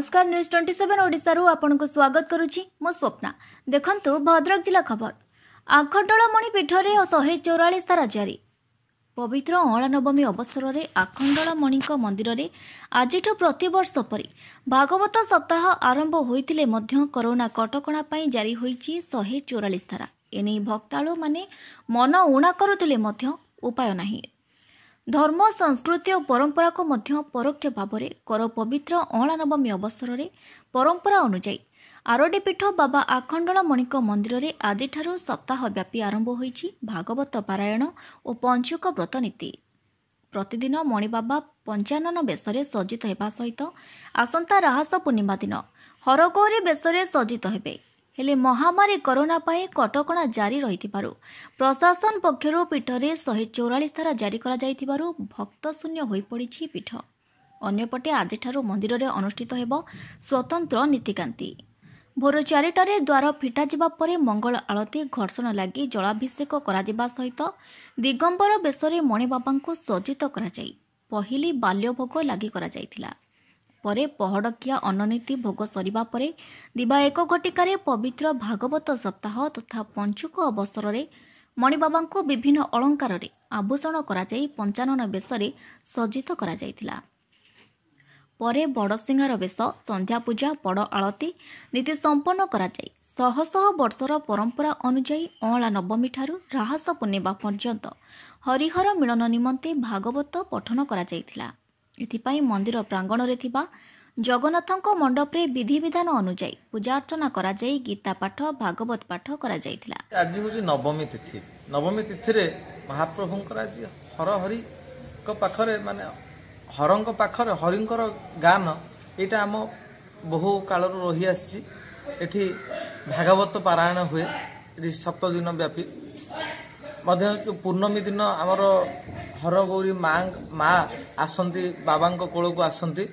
ନମସ୍କାର news twenty seven ଓଡ଼ିଶାରୁ ଆପଣଙ୍କୁ ସ୍ୱାଗତ କରୁଛି ମୁଁ ସ୍ୱପ୍ନା ଦେଖନ୍ତୁ ଭଦ୍ରକ ଜିଲ୍ଲା ଖବର ଆଖଣ୍ଡଳମଣି ପୀଠରେ ଶହେ ଚଉରାଳିଶ ତାରା ଜାରି ପବିତ୍ର ଅଁଳା ନବମୀ ଅବସରରେ ଆଖଣ୍ଡଳମଣିଙ୍କ ମନ୍ଦିରରେ ଆଜିଠୁ ପ୍ରତିବର୍ଷ ପରେ ଭାଗବତ ସପ୍ତାହ ଆରମ୍ଭ ହୋଇଥିଲେ ମଧ୍ୟ କରୋନା କଟକଣା ପାଇଁ ଜାରି ହୋଇଛି ଶହେ ଚଉରାଳିଶ ତାରା ଏନେଇ ଭକ୍ତାଳୁମାନେ ମନ ଉଣା କରୁଥିଲେ ମଧ୍ୟ ଉପାୟ ନାହିଁ ଧର୍ମ ସଂସ୍କୃତି ଓ ପରମ୍ପରାକୁ ମଧ୍ୟ ପରୋକ୍ଷ ଭାବରେ କର ପବିତ୍ର ଅଁଳା ନବମୀ ଅବସରରେ ପରମ୍ପରା ଅନୁଯାୟୀ ଆରଡ଼ି ପୀଠ ବାବା ଆଖଣ୍ଡଳମଣିଙ୍କ ମନ୍ଦିରରେ ଆଜିଠାରୁ ସପ୍ତାହ ବ୍ୟାପୀ ଆରମ୍ଭ ହୋଇଛି ଭାଗବତ ପାରାୟଣ ଓ ପଞ୍ଚୁକ ବ୍ରତ ନୀତି ପ୍ରତିଦିନ ମଣିବାବା ପଞ୍ଚାନନ ବେଶରେ ସଜ୍ଜିତ ହେବା ସହିତ ଆସନ୍ତା ରାହାସ ପୂର୍ଣ୍ଣିମା ଦିନ ହରଗୌରୀ ବେଶରେ ସଜ୍ଜିତ ହେବେ ହେଲେ ମହାମାରୀ କରୋନା ପାଇଁ କଟକଣା ଜାରି ରହିଥିବାରୁ ପ୍ରଶାସନ ପକ୍ଷରୁ ପୀଠରେ ଶହେ ଚଉରାଳିଶ ଧାରା ଜାରି କରାଯାଇଥିବାରୁ ଭକ୍ତଶୂନ୍ୟ ହୋଇପଡ଼ିଛି ପୀଠ ଅନ୍ୟପଟେ ଆଜିଠାରୁ ମନ୍ଦିରରେ ଅନୁଷ୍ଠିତ ହେବ ସ୍ୱତନ୍ତ୍ର ନୀତିକାନ୍ତି ଭୋର ଚାରିଟାରେ ଦ୍ୱାର ଫିଟାଯିବା ପରେ ମଙ୍ଗଳ ଆଳତୀ ଘର୍ଷଣ ଲାଗି ଜଳାଭିଷେକ କରାଯିବା ସହିତ ଦିଗମ୍ବର ବେଶରେ ମଣିବାବାଙ୍କୁ ସଜ୍ଜିତ କରାଯାଇ ପହିଲି ବାଲ୍ୟଭୋଗ ଲାଗି କରାଯାଇଥିଲା ପରେ ପହଡ଼କିଆ ଅନନୀତି ଭୋଗ ସରିବା ପରେ ଦିବା ଏକ ଘଟିକାରେ ପବିତ୍ର ଭାଗବତ ସପ୍ତାହ ତଥା ପଞ୍ଚୁକ ଅବସରରେ ମଣିବାବାଙ୍କୁ ବିଭିନ୍ନ ଅଳଙ୍କାରରେ ଆଭୂଷଣ କରାଯାଇ ପଞ୍ଚାନନ ବେଶରେ ସଜ୍ଜିତ କରାଯାଇଥିଲା ପରେ ବଡ଼ସିଂହାର ବେଶ ସନ୍ଧ୍ୟା ପୂଜା ବଡ଼ ଆଳତୀ ନୀତି ସମ୍ପନ୍ନ କରାଯାଇ ଶହ ଶହ ବର୍ଷର ପରମ୍ପରା ଅନୁଯାୟୀ ଅଁଳା ନବମୀ ଠାରୁ ରାହସ ପୂର୍ଣ୍ଣିମା ପର୍ଯ୍ୟନ୍ତ ହରିହର ମିଳନ ନିମନ୍ତେ ଭାଗବତ ପଠନ କରାଯାଇଥିଲା ଏଥିପାଇଁ ମନ୍ଦିର ପ୍ରାଙ୍ଗଣରେ ଥିବା ଜଗନ୍ନାଥଙ୍କ ମଣ୍ଡପରେ ବିଧିବିଧାନ ଅନୁଯାୟୀ ପୂଜାର୍ଚ୍ଚନା କରାଯାଇ ଗୀତା ପାଠ ଭାଗବତ ପାଠ କରାଯାଇଥିଲା ଆଜି ହେଉଛି ନବମୀ ତିଥି ନବମୀ ତିଥିରେ ମହାପ୍ରଭୁଙ୍କର ଆଜି ହରହରିଙ୍କ ପାଖରେ ମାନେ ହରଙ୍କ ପାଖରେ ହରିଙ୍କର ଗାନ ଏଇଟା ଆମ ବହୁ କାଳରୁ ରହିଆସିଛି ଏଠି ଭାଗବତ ପାରାୟଣ ହୁଏ ଏଠି ସପ୍ତଦିନ ବ୍ୟାପୀ ମଧ୍ୟ ପୂର୍ଣ୍ଣମୀ ଦିନ ଆମର ହରଗୌରୀ ମାଙ୍କ ମା ଆସନ୍ତି ବାବାଙ୍କ କୂଳକୁ ଆସନ୍ତି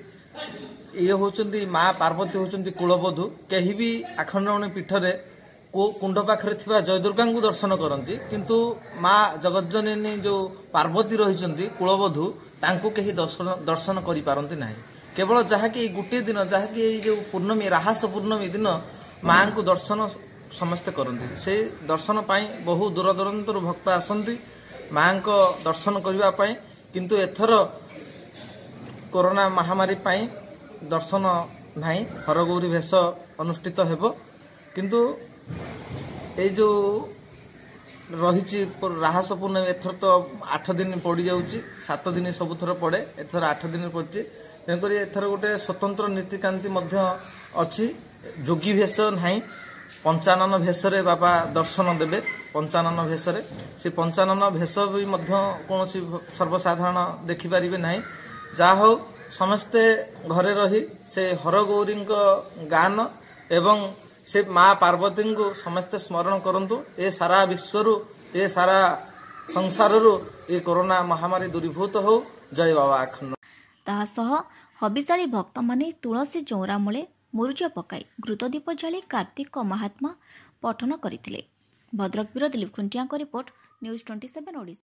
ଇଏ ହେଉଛନ୍ତି ମା ପାର୍ବତୀ ହେଉଛନ୍ତି କୂଳବଧୁ କେହି ବି ଆଖଣ୍ଡଣୀ ପୀଠରେ କୁଣ୍ଡ ପାଖରେ ଥିବା ଜୟଦୁର୍ଗାଙ୍କୁ ଦର୍ଶନ କରନ୍ତି କିନ୍ତୁ ମା ଜଗଜନିନୀ ଯୋଉ ପାର୍ବତୀ ରହିଛନ୍ତି କୁଳବଧୁ ତାଙ୍କୁ କେହି ଦର୍ଶନ କରିପାରନ୍ତି ନାହିଁ କେବଳ ଯାହାକି ଏଇ ଗୋଟିଏ ଦିନ ଯାହାକି ଏଇ ଯୋଉ ପୂର୍ଣ୍ଣମୀ ରାହାସ ପୂର୍ଣ୍ଣମୀ ଦିନ ମାଙ୍କୁ ଦର୍ଶନ ସମସ୍ତେ କରନ୍ତି ସେ ଦର୍ଶନ ପାଇଁ ବହୁ ଦୂରଦୂରାନ୍ତରୁ ଭକ୍ତ ଆସନ୍ତି ମାଙ୍କ ଦର୍ଶନ କରିବା ପାଇଁ କିନ୍ତୁ ଏଥର କରୋନା ମହାମାରୀ ପାଇଁ ଦର୍ଶନ ନାହିଁ ହରଗୌରୀ ଭେଷ ଅନୁଷ୍ଠିତ ହେବ କିନ୍ତୁ ଏଇ ଯେଉଁ ରହିଛି ରାହାସ ପୂର୍ଣ୍ଣମୀ ଏଥର ତ ଆଠ ଦିନ ପଡ଼ିଯାଉଛି ସାତ ଦିନ ସବୁଥର ପଡ଼େ ଏଥର ଆଠ ଦିନ ପଡ଼ିଛି ତେଣୁକରି ଏଥର ଗୋଟେ ସ୍ୱତନ୍ତ୍ର ନୀତିକାନ୍ତି ମଧ୍ୟ ଅଛି ଯୋଗୀ ଭେଷ ନାହିଁ ପଞ୍ଚାନନ ଭେଷରେ ବାପା ଦର୍ଶନ ଦେବେ ପଞ୍ଚାନନ ଭେଷରେ ସେ ପଞ୍ଚାନନ ଭେଷ ବି ମଧ୍ୟ କୌଣସି ସର୍ବସାଧାରଣ ଦେଖିପାରିବେ ନାହିଁ ଯାହା ହଉ ସମସ୍ତେ ଘରେ ରହି ସେ ହରଗୌରୀଙ୍କ ଗାନ ଏବଂ ସେ ମା ପାର୍ବତୀଙ୍କୁ ସମସ୍ତେ ସ୍ମରଣ କରନ୍ତୁ ଏ ସାରା ବିଶ୍ୱରୁ ଏ ସାରା ସଂସାରରୁ ଏ କରୋନା ମହାମାରୀ ଦୂରୀଭୂତ ହଉ ଜୟ ବାବା ଆଖଣ୍ଡ ତାହା ସହ ହବିଶାଳୀ ଭକ୍ତମାନେ ତୁଳସୀ ଚଉରାମୂଳେ ମୁରୁଜ ପକାଇ ଘୃତଦୀପ ଜାଳି କାର୍ତ୍ତିକ ମହାତ୍ମା ପଠନ କରିଥିଲେ ଭଦ୍ରକ ବ୍ୟୁରୋ ଦିଲୀପ ଖୁଣ୍ଟିଆଙ୍କ report news twenty seven Odisha